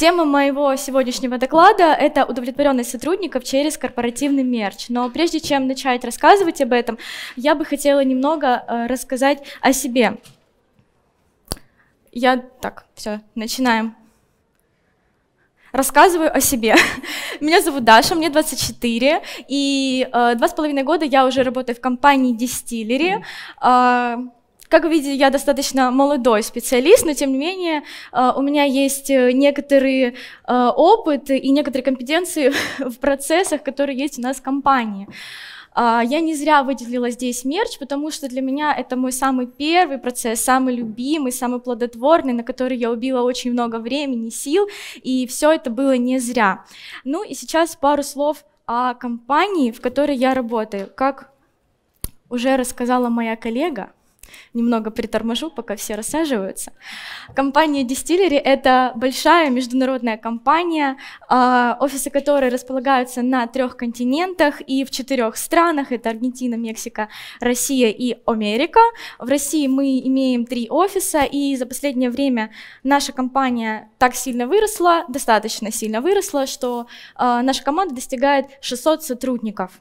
Тема моего сегодняшнего доклада – это удовлетворенность сотрудников через корпоративный мерч. Но прежде чем начать рассказывать об этом, я бы хотела немного э, рассказать о себе. Я так, все, начинаем. Рассказываю о себе. Меня зовут Даша, мне 24, и э, два с половиной года я уже работаю в компании Distillery. Mm. -hmm. Как вы видите, я достаточно молодой специалист, но тем не менее э, у меня есть э, некоторый э, опыт и некоторые компетенции в процессах, которые есть у нас в компании. А, я не зря выделила здесь мерч, потому что для меня это мой самый первый процесс, самый любимый, самый плодотворный, на который я убила очень много времени, сил, и все это было не зря. Ну и сейчас пару слов о компании, в которой я работаю. Как уже рассказала моя коллега, немного приторможу, пока все рассаживаются. Компания Distillery — это большая международная компания, а, офисы которой располагаются на трех континентах и в четырех странах. Это Аргентина, Мексика, Россия и Америка. В России мы имеем три офиса, и за последнее время наша компания так сильно выросла, достаточно сильно выросла, что а, наша команда достигает 600 сотрудников.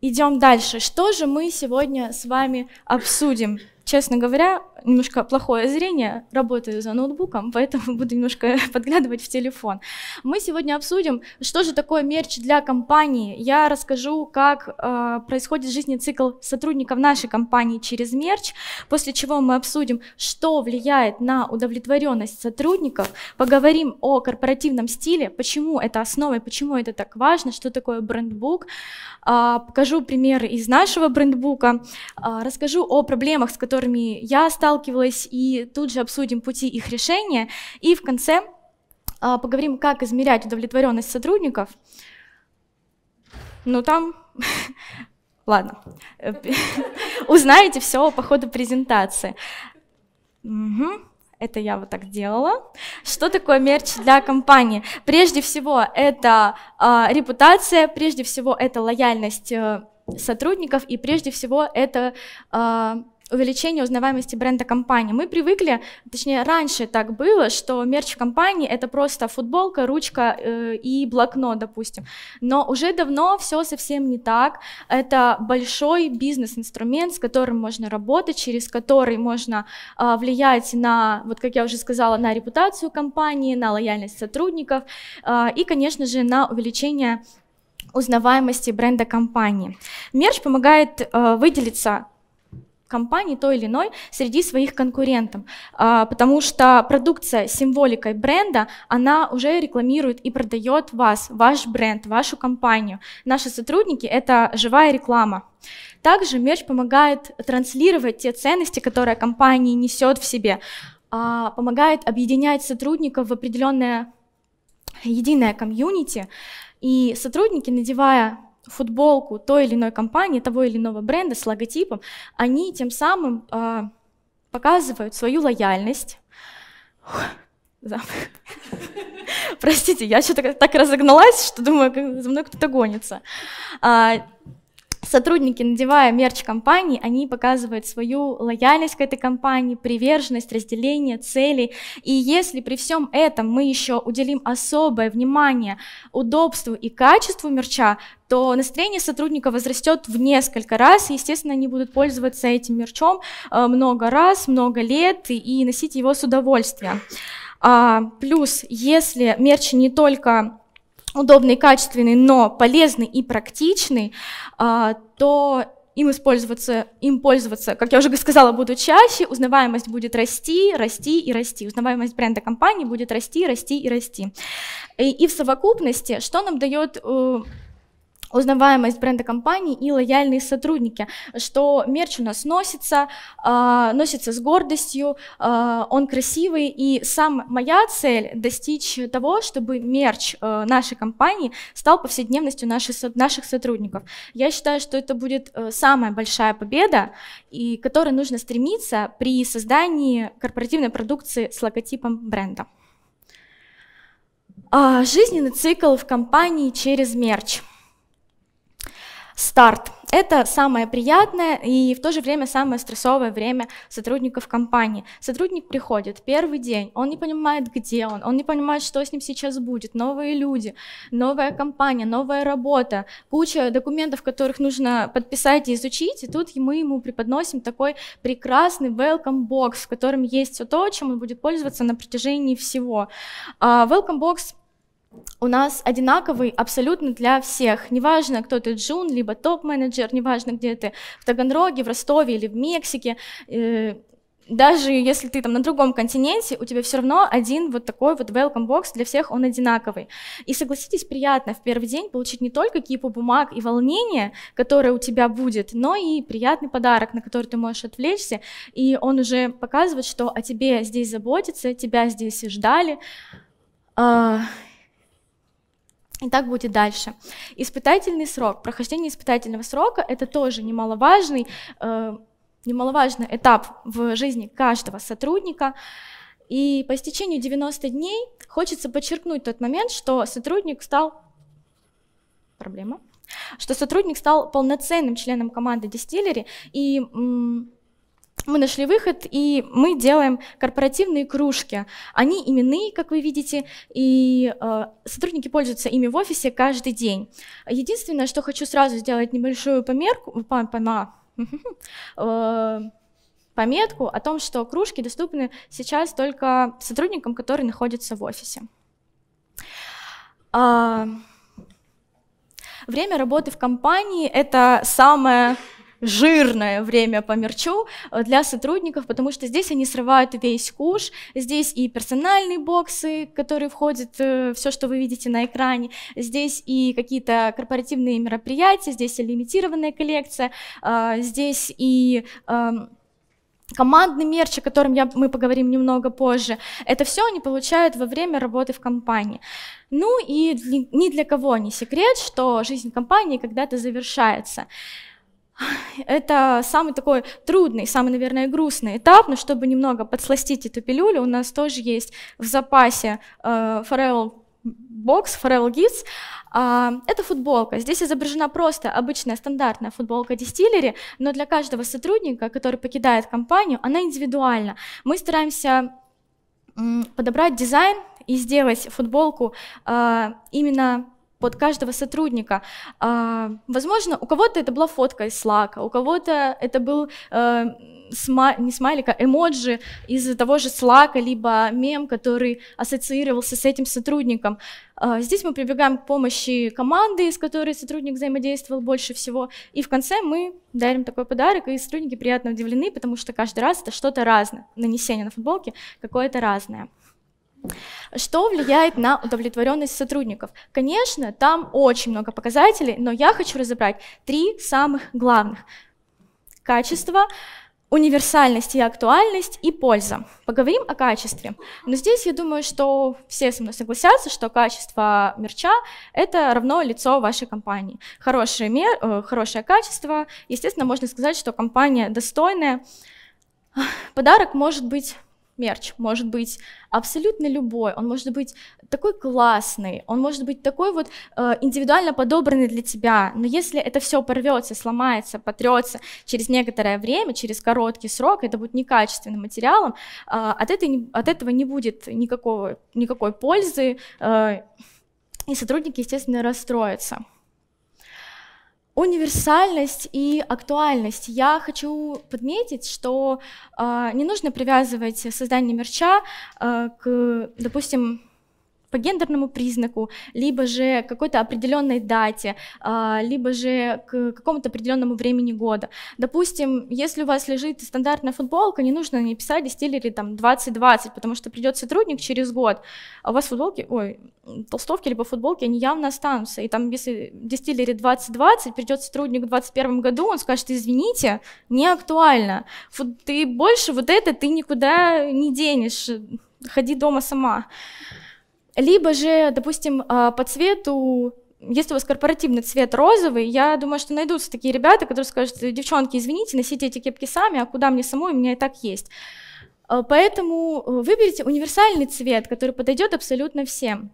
Идем дальше. Что же мы сегодня с вами обсудим? честно говоря, немножко плохое зрение, работаю за ноутбуком, поэтому буду немножко подглядывать в телефон. Мы сегодня обсудим, что же такое мерч для компании. Я расскажу, как э, происходит жизненный цикл сотрудников нашей компании через мерч, после чего мы обсудим, что влияет на удовлетворенность сотрудников, поговорим о корпоративном стиле, почему это основа и почему это так важно, что такое брендбук, э, покажу примеры из нашего брендбука, э, расскажу о проблемах, с которыми которыми я сталкивалась, и тут же обсудим пути их решения. И в конце а, поговорим, как измерять удовлетворенность сотрудников. Ну там, ладно, узнаете все по ходу презентации. Угу. Это я вот так делала. Что такое мерч для компании? Прежде всего, это э, репутация, прежде всего, это лояльность э, сотрудников, и прежде всего, это э, увеличение узнаваемости бренда компании. Мы привыкли, точнее, раньше так было, что мерч компании — это просто футболка, ручка э, и блокнот, допустим. Но уже давно все совсем не так. Это большой бизнес-инструмент, с которым можно работать, через который можно э, влиять на, вот как я уже сказала, на репутацию компании, на лояльность сотрудников э, и, конечно же, на увеличение узнаваемости бренда компании. Мерч помогает э, выделиться компании той или иной среди своих конкурентов, а, потому что продукция с символикой бренда, она уже рекламирует и продает вас, ваш бренд, вашу компанию. Наши сотрудники — это живая реклама. Также мерч помогает транслировать те ценности, которые компания несет в себе, а, помогает объединять сотрудников в определенное единое комьюнити, и сотрудники, надевая футболку той или иной компании, того или иного бренда с логотипом, они тем самым э, показывают свою лояльность. Простите, я что-то так разогналась, что думаю, за мной кто-то гонится. А, Сотрудники, надевая мерч компании, они показывают свою лояльность к этой компании, приверженность, разделение целей. И если при всем этом мы еще уделим особое внимание удобству и качеству мерча, то настроение сотрудника возрастет в несколько раз, и, естественно, они будут пользоваться этим мерчом э, много раз, много лет и носить его с удовольствием. А, плюс, если мерч не только удобный, качественный, но полезный и практичный, а, то им использоваться, им пользоваться, как я уже сказала, будут чаще, узнаваемость будет расти, расти и расти, узнаваемость бренда компании будет расти, расти и расти. И, и в совокупности, что нам дает э, узнаваемость бренда компании и лояльные сотрудники, что мерч у нас носится, э, носится с гордостью, э, он красивый, и сам моя цель достичь того, чтобы мерч э, нашей компании стал повседневностью наших, наших сотрудников. Я считаю, что это будет э, самая большая победа, и которой нужно стремиться при создании корпоративной продукции с логотипом бренда. Э, жизненный цикл в компании через мерч – старт. Это самое приятное и в то же время самое стрессовое время сотрудников компании. Сотрудник приходит первый день, он не понимает, где он, он не понимает, что с ним сейчас будет, новые люди, новая компания, новая работа, куча документов, которых нужно подписать и изучить, и тут мы ему преподносим такой прекрасный welcome box, в котором есть все то, чем он будет пользоваться на протяжении всего. А, welcome box у нас одинаковый абсолютно для всех. Неважно, кто ты джун, либо топ-менеджер, неважно, где ты, в Таганроге, в Ростове или в Мексике, э, даже если ты там на другом континенте, у тебя все равно один вот такой вот welcome box для всех, он одинаковый. И согласитесь, приятно в первый день получить не только кипу бумаг и волнение, которое у тебя будет, но и приятный подарок, на который ты можешь отвлечься, и он уже показывает, что о тебе здесь заботится, тебя здесь ждали, а, и так будет дальше. Испытательный срок. Прохождение испытательного срока – это тоже немаловажный, э, немаловажный этап в жизни каждого сотрудника. И по истечению 90 дней хочется подчеркнуть тот момент, что сотрудник стал... Проблема. Что сотрудник стал полноценным членом команды дистиллери и мы нашли выход, и мы делаем корпоративные кружки. Они именные, как вы видите, и э, сотрудники пользуются ими в офисе каждый день. Единственное, что хочу сразу сделать небольшую померку, по, по, э, пометку о том, что кружки доступны сейчас только сотрудникам, которые находятся в офисе. А, время работы в компании — это самое жирное время по мерчу э, для сотрудников, потому что здесь они срывают весь куш, здесь и персональные боксы, которые входят, э, все, что вы видите на экране, здесь и какие-то корпоративные мероприятия, здесь и лимитированная коллекция, а, здесь и эм, командный мерч, о котором я, мы поговорим немного позже, это все они получают во время работы в компании. Ну и ни для кого не секрет, что жизнь компании когда-то завершается. Это самый такой трудный, самый, наверное, грустный этап, но чтобы немного подсластить эту пилюлю, у нас тоже есть в запасе э, Box, Pharrell Gifts. это футболка. Здесь изображена просто обычная стандартная футболка дистиллери, но для каждого сотрудника, который покидает компанию, она индивидуальна. Мы стараемся подобрать дизайн и сделать футболку э, именно под каждого сотрудника. А, возможно, у кого-то это была фотка из Slack, у кого-то это был э, сма не смайлик, а эмоджи из за того же Slack, либо мем, который ассоциировался с этим сотрудником. А, здесь мы прибегаем к помощи команды, с которой сотрудник взаимодействовал больше всего, и в конце мы дарим такой подарок, и сотрудники приятно удивлены, потому что каждый раз это что-то разное, нанесение на футболке какое-то разное. Что влияет на удовлетворенность сотрудников? Конечно, там очень много показателей, но я хочу разобрать три самых главных. Качество, универсальность и актуальность и польза. Поговорим о качестве. Но здесь я думаю, что все со мной согласятся, что качество мерча — это равно лицо вашей компании. Хорошее, мер, э, хорошее качество, естественно, можно сказать, что компания достойная. Подарок может быть мерч может быть абсолютно любой, он может быть такой классный, он может быть такой вот э, индивидуально подобранный для тебя, но если это все порвется, сломается, потрется через некоторое время, через короткий срок, это будет некачественным материалом, э, от, этой, от этого не будет никакого, никакой пользы, э, и сотрудники, естественно, расстроятся универсальность и актуальность. Я хочу подметить, что э, не нужно привязывать создание мерча э, к, допустим, по гендерному признаку, либо же какой-то определенной дате, а, либо же к какому-то определенному времени года. Допустим, если у вас лежит стандартная футболка, не нужно не писать из стиле там 20-20, потому что придет сотрудник через год, а у вас футболки, ой, толстовки либо футболки, они явно останутся. И там, если дистиллере 2020, придет сотрудник в 2021 году, он скажет, извините, не актуально. Ты больше вот это ты никуда не денешь, ходи дома сама. Либо же, допустим, а, по цвету если у вас корпоративный цвет розовый, я думаю, что найдутся такие ребята, которые скажут, девчонки, извините, носите эти кепки сами, а куда мне самой, у меня и так есть. А, поэтому э, выберите универсальный цвет, который подойдет абсолютно всем.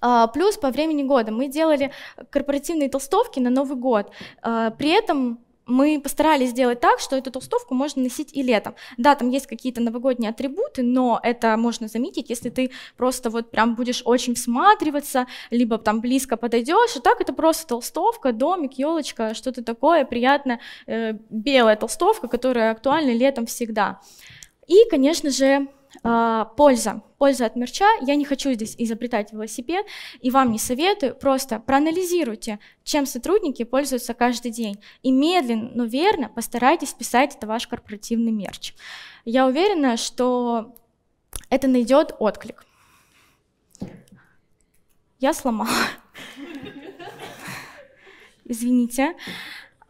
А, плюс по времени года мы делали корпоративные толстовки на Новый год. При этом мы постарались сделать так, что эту толстовку можно носить и летом. Да, там есть какие-то новогодние атрибуты, но это можно заметить, если ты просто вот прям будешь очень всматриваться, либо там близко подойдешь, и так это просто толстовка, домик, елочка, что-то такое приятное, э, белая толстовка, которая актуальна летом всегда. И, конечно же, а, польза. Польза от мерча. Я не хочу здесь изобретать велосипед, и вам не советую. Просто проанализируйте, чем сотрудники пользуются каждый день. И медленно, но верно постарайтесь писать это ваш корпоративный мерч. Я уверена, что это найдет отклик. Я сломала. Извините.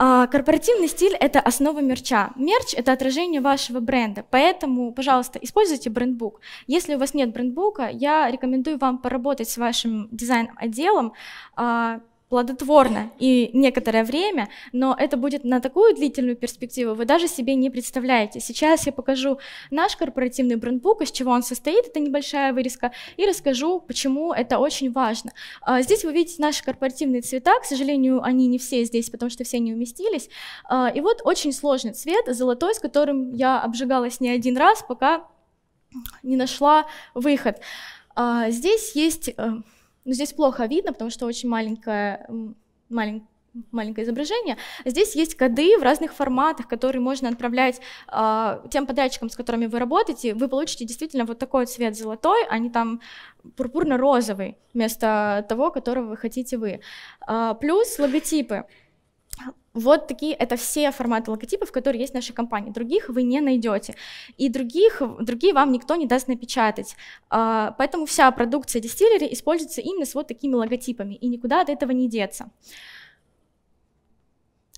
А, корпоративный стиль — это основа мерча. Мерч — это отражение вашего бренда, поэтому, пожалуйста, используйте брендбук. Если у вас нет брендбука, я рекомендую вам поработать с вашим дизайн-отделом, а, плодотворно и некоторое время, но это будет на такую длительную перспективу, вы даже себе не представляете. Сейчас я покажу наш корпоративный брендбук, из чего он состоит, это небольшая вырезка, и расскажу, почему это очень важно. А, здесь вы видите наши корпоративные цвета, к сожалению, они не все здесь, потому что все не уместились. А, и вот очень сложный цвет, золотой, с которым я обжигалась не один раз, пока не нашла выход. А, здесь есть э, ну здесь плохо видно, потому что очень маленькое, маленькое маленькое изображение. Здесь есть коды в разных форматах, которые можно отправлять э, тем подрядчикам, с которыми вы работаете. Вы получите действительно вот такой цвет золотой, а не там пурпурно-розовый, вместо того, которого вы хотите вы. Э, плюс логотипы. Вот такие, это все форматы логотипов, которые есть в нашей компании. Других вы не найдете. И других, другие вам никто не даст напечатать. А, поэтому вся продукция дистиллери используется именно с вот такими логотипами. И никуда от этого не деться.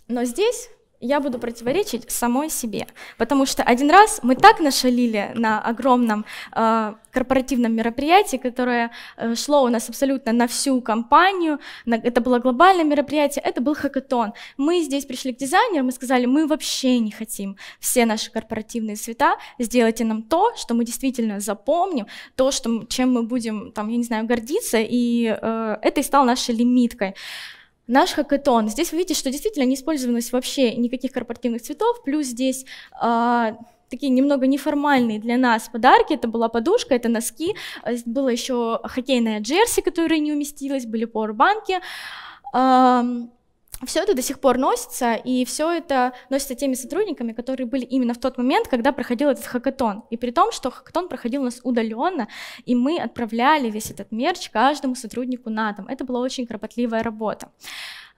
Но здесь я буду противоречить самой себе. Потому что один раз мы так нашалили на огромном э, корпоративном мероприятии, которое э, шло у нас абсолютно на всю компанию. На, это было глобальное мероприятие, это был хакатон. Мы здесь пришли к дизайнерам мы сказали, мы вообще не хотим все наши корпоративные цвета, сделайте нам то, что мы действительно запомним, то, что, чем мы будем, там, я не знаю, гордиться, и э, это и стало нашей лимиткой. Наш хакатон. Здесь вы видите, что действительно не использовалось вообще никаких корпоративных цветов, плюс здесь а, такие немного неформальные для нас подарки. Это была подушка, это носки, а, было еще хоккейная джерси, которая не уместилась, были пауэрбанки. банки все это до сих пор носится, и все это носится теми сотрудниками, которые были именно в тот момент, когда проходил этот хакатон. И при том, что хакатон проходил у нас удаленно, и мы отправляли весь этот мерч каждому сотруднику на дом. Это была очень кропотливая работа.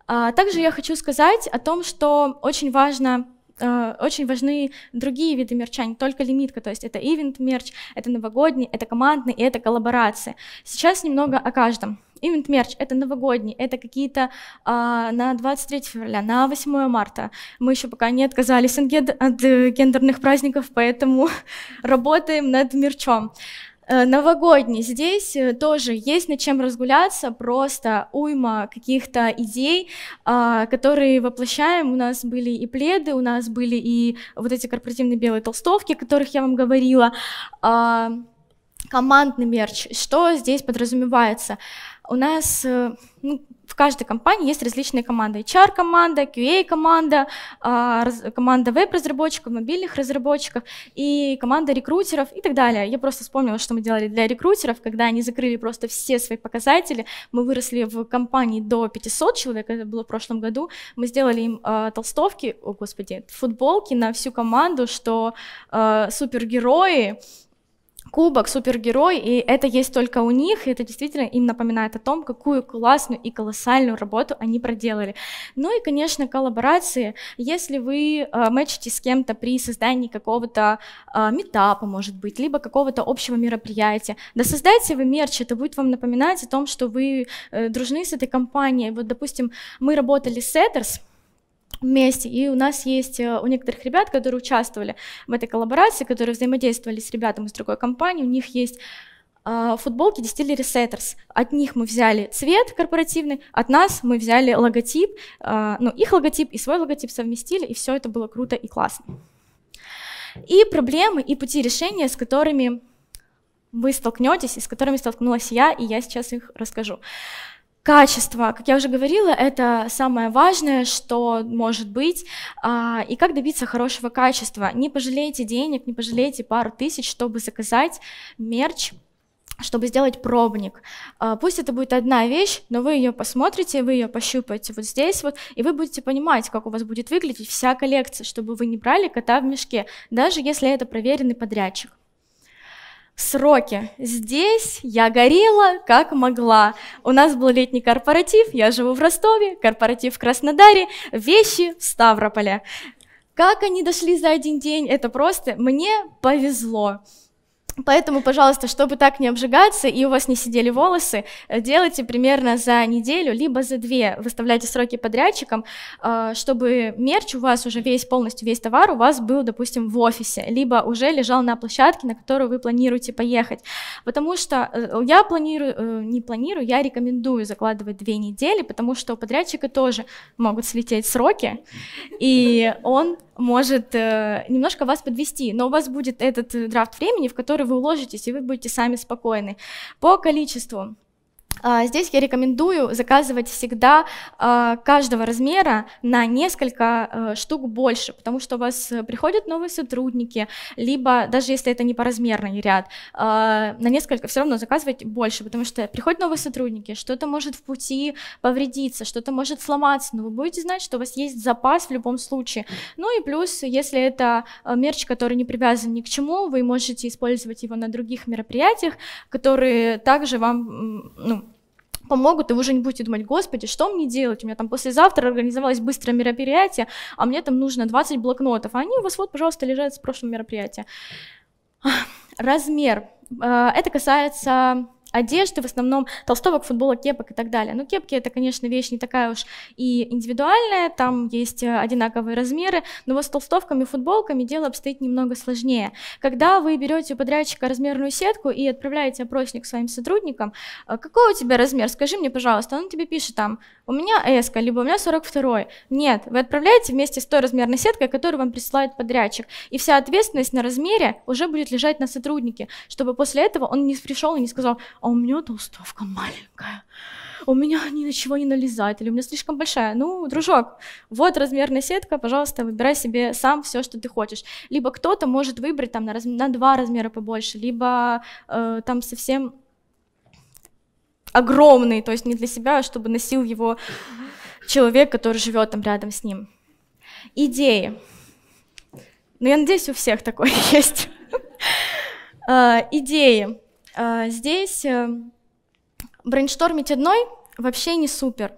А, также я хочу сказать о том, что очень важно э, очень важны другие виды мерча, не только лимитка, то есть это ивент мерч, это новогодний, это командный и это коллаборации. Сейчас немного о каждом. Ивент мерч — это новогодний, это какие-то а, на 23 февраля, на 8 марта. Мы еще пока не отказались от, гендер, от э, гендерных праздников, поэтому работаем над мерчом. Э, новогодний. Здесь э, тоже есть над чем разгуляться, просто уйма каких-то идей, а, которые воплощаем. У нас были и пледы, у нас были и вот эти корпоративные белые толстовки, о которых я вам говорила. А, командный мерч. Что здесь подразумевается? у нас э, ну, в каждой компании есть различные команды. HR-команда, QA-команда, а, команда веб-разработчиков, мобильных разработчиков и команда рекрутеров и так далее. Я просто вспомнила, что мы делали для рекрутеров, когда они закрыли просто все свои показатели. Мы выросли в компании до 500 человек, это было в прошлом году. Мы сделали им а, толстовки, о господи, футболки на всю команду, что а, супергерои, кубок, супергерой, и это есть только у них, и это действительно им напоминает о том, какую классную и колоссальную работу они проделали. Ну и, конечно, коллаборации. Если вы э, мэчите с кем-то при создании какого-то э, метапа, может быть, либо какого-то общего мероприятия, да создайте вы мерч, это будет вам напоминать о том, что вы э, дружны с этой компанией. Вот, допустим, мы работали с Setters, вместе. И у нас есть э, у некоторых ребят, которые участвовали в этой коллаборации, которые взаимодействовали с ребятами из другой компании, у них есть э, футболки Distillery Setters. От них мы взяли цвет корпоративный, от нас мы взяли логотип, э, ну, их логотип и свой логотип совместили, и все это было круто и классно. И проблемы, и пути решения, с которыми вы столкнетесь, и с которыми столкнулась я, и я сейчас их расскажу. Качество, как я уже говорила, это самое важное, что может быть. А, и как добиться хорошего качества? Не пожалейте денег, не пожалейте пару тысяч, чтобы заказать мерч чтобы сделать пробник. А, пусть это будет одна вещь, но вы ее посмотрите, вы ее пощупаете вот здесь вот, и вы будете понимать, как у вас будет выглядеть вся коллекция, чтобы вы не брали кота в мешке, даже если это проверенный подрядчик. Сроки. Здесь я горела как могла. У нас был летний корпоратив, я живу в Ростове, корпоратив в Краснодаре, вещи в Ставрополе. Как они дошли за один день, это просто мне повезло. Поэтому, пожалуйста, чтобы так не обжигаться и у вас не сидели волосы, э, делайте примерно за неделю, либо за две, выставляйте сроки подрядчикам, э, чтобы мерч у вас уже весь, полностью весь товар у вас был, допустим, в офисе, либо уже лежал на площадке, на которую вы планируете поехать. Потому что э, я планирую, не планирую, я рекомендую закладывать две недели, потому что у подрядчика тоже могут слететь сроки, и он может немножко вас подвести, но у вас будет этот драфт времени, в который вы уложитесь, и вы будете сами спокойны. По количеству а, здесь я рекомендую заказывать всегда а, каждого размера на несколько а, штук больше, потому что у вас приходят новые сотрудники, либо даже если это не по размерный ряд, на несколько все равно заказывать больше, потому что приходят новые сотрудники, что-то может в пути повредиться, что-то может сломаться, но вы будете знать, что у вас есть запас в любом случае. Ну и плюс, если это мерч, который не привязан ни к чему, вы можете использовать его на других мероприятиях, которые также вам ну, помогут, и вы уже не будете думать, господи, что мне делать, у меня там послезавтра организовалось быстрое мероприятие, а мне там нужно 20 блокнотов, а они у вас вот, пожалуйста, лежат с прошлого мероприятия. Размер. Э, это касается одежды, в основном толстовок, футболок, кепок и так далее. Но кепки это, конечно, вещь не такая уж и индивидуальная, там есть э, одинаковые размеры, но вот с толстовками, футболками дело обстоит немного сложнее. Когда вы берете у подрядчика размерную сетку и отправляете опросник своим сотрудникам, э, какой у тебя размер, скажи мне, пожалуйста, он тебе пишет там, у меня S, либо у меня 42. Нет, вы отправляете вместе с той размерной сеткой, которую вам присылает подрядчик, и вся ответственность на размере уже будет лежать на сотруднике, чтобы после этого он не пришел и не сказал, а у меня толстовка маленькая, у меня ни на чего не налезает, или у меня слишком большая. Ну, дружок, вот размерная сетка, пожалуйста, выбирай себе сам все, что ты хочешь. Либо кто-то может выбрать там на, раз... на два размера побольше, либо э, там совсем огромный, то есть не для себя, а чтобы носил его человек, который живет там рядом с ним. Идеи. Ну, я надеюсь, у всех такое есть. Э, идеи. А, здесь э, брейнштормить одной вообще не супер.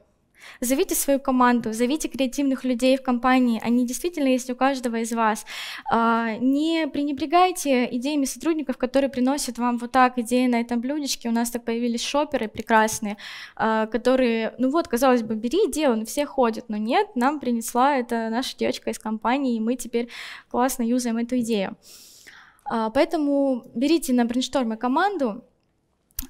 Зовите свою команду, зовите креативных людей в компании, они действительно есть у каждого из вас. А, не пренебрегайте идеями сотрудников, которые приносят вам вот так идеи на этом блюдечке. У нас так появились шоперы прекрасные, а, которые, ну вот, казалось бы, бери идею, он ну все ходят, но нет, нам принесла это наша девочка из компании, и мы теперь классно юзаем эту идею. А, поэтому берите на брейнштормы команду,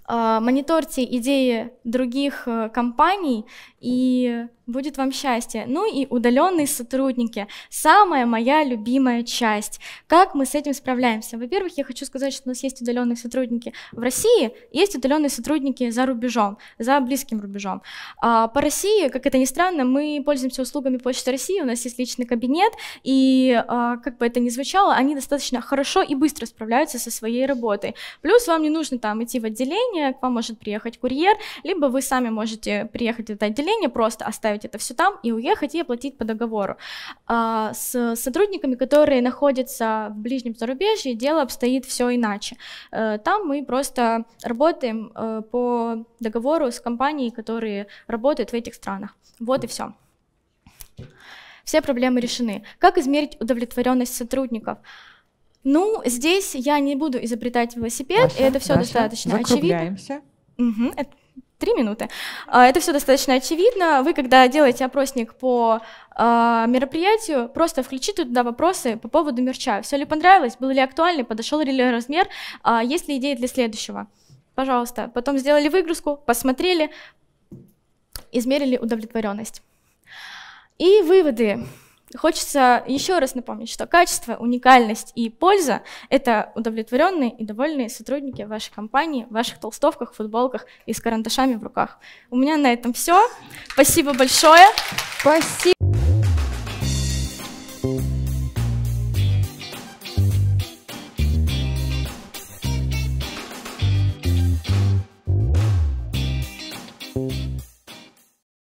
а, мониторьте идеи других э, компаний и будет вам счастье. Ну и удаленные сотрудники. Самая моя любимая часть. Как мы с этим справляемся? Во-первых, я хочу сказать, что у нас есть удаленные сотрудники в России, есть удаленные сотрудники за рубежом, за близким рубежом. А по России, как это ни странно, мы пользуемся услугами Почты России, у нас есть личный кабинет, и а, как бы это ни звучало, они достаточно хорошо и быстро справляются со своей работой. Плюс вам не нужно там идти в отделение, к вам может приехать курьер, либо вы сами можете приехать в это отделение, просто оставить оставить это все там и уехать и оплатить по договору. А с сотрудниками, которые находятся в ближнем зарубежье, дело обстоит все иначе. Э, там мы просто работаем э, по договору с компанией, которые работают в этих странах. Вот и все все проблемы решены. Как измерить удовлетворенность сотрудников? Ну, здесь я не буду изобретать велосипед, Маша, и это все Маша, достаточно очевидно. Угу, это три минуты. А, это все достаточно очевидно. Вы, когда делаете опросник по а, мероприятию, просто включите туда вопросы по поводу мерча. Все ли понравилось, был ли актуальный, подошел ли размер, а, есть ли идеи для следующего. Пожалуйста. Потом сделали выгрузку, посмотрели, измерили удовлетворенность. И выводы. Хочется еще раз напомнить, что качество, уникальность и польза — это удовлетворенные и довольные сотрудники вашей компании в ваших толстовках, футболках и с карандашами в руках. У меня на этом все. Спасибо большое. Спасибо.